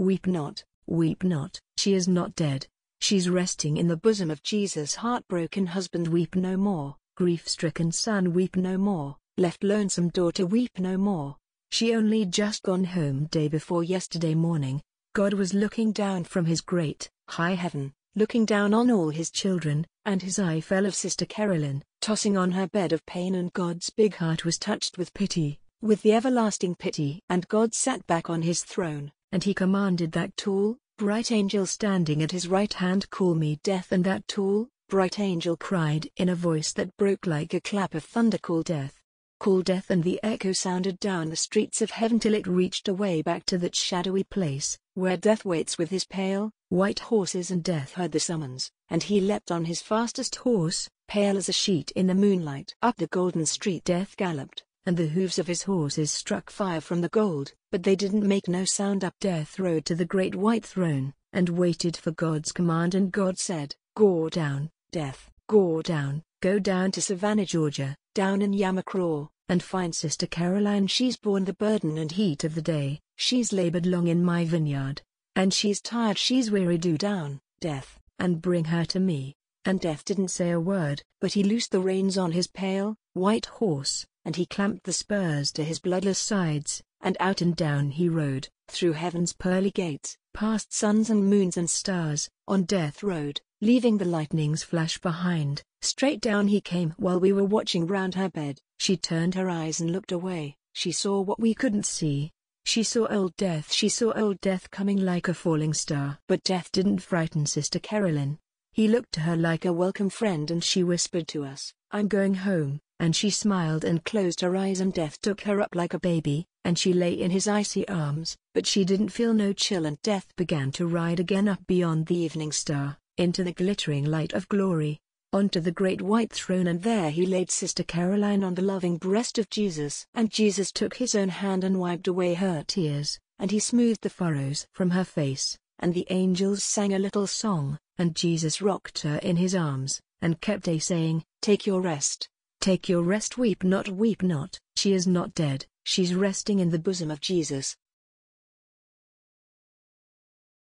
Weep not, weep not, she is not dead. She's resting in the bosom of Jesus' heartbroken husband. Weep no more, grief stricken son. Weep no more, left lonesome daughter. Weep no more. She only just gone home day before yesterday morning. God was looking down from his great, high heaven, looking down on all his children, and his eye fell of Sister Carolyn, tossing on her bed of pain, and God's big heart was touched with pity, with the everlasting pity. And God sat back on his throne, and he commanded that tall, bright angel standing at his right hand call me death and that tall, bright angel cried in a voice that broke like a clap of thunder call death. Call death and the echo sounded down the streets of heaven till it reached away back to that shadowy place, where death waits with his pale, white horses and death heard the summons, and he leapt on his fastest horse, pale as a sheet in the moonlight. Up the golden street death galloped, and the hooves of his horses struck fire from the gold, but they didn't make no sound up death road to the great white throne, and waited for God's command and God said, Go down, death, go down, go down to Savannah, Georgia, down in Yamacraw, and find Sister Caroline she's borne the burden and heat of the day, she's labored long in my vineyard, and she's tired she's weary do down, death, and bring her to me. And Death didn't say a word, but he loosed the reins on his pale, white horse, and he clamped the spurs to his bloodless sides, and out and down he rode, through heaven's pearly gates, past suns and moons and stars, on death road, leaving the lightning's flash behind. Straight down he came while we were watching round her bed. She turned her eyes and looked away. She saw what we couldn't see. She saw old death. She saw old death coming like a falling star. But death didn't frighten Sister Carolyn. He looked to her like a welcome friend and she whispered to us, I'm going home and she smiled and closed her eyes and death took her up like a baby, and she lay in his icy arms, but she didn't feel no chill and death began to ride again up beyond the evening star, into the glittering light of glory, onto the great white throne and there he laid Sister Caroline on the loving breast of Jesus. And Jesus took his own hand and wiped away her tears, and he smoothed the furrows from her face, and the angels sang a little song, and Jesus rocked her in his arms, and kept a saying, Take your rest, Take your rest, weep not, weep not. She is not dead, she's resting in the bosom of Jesus.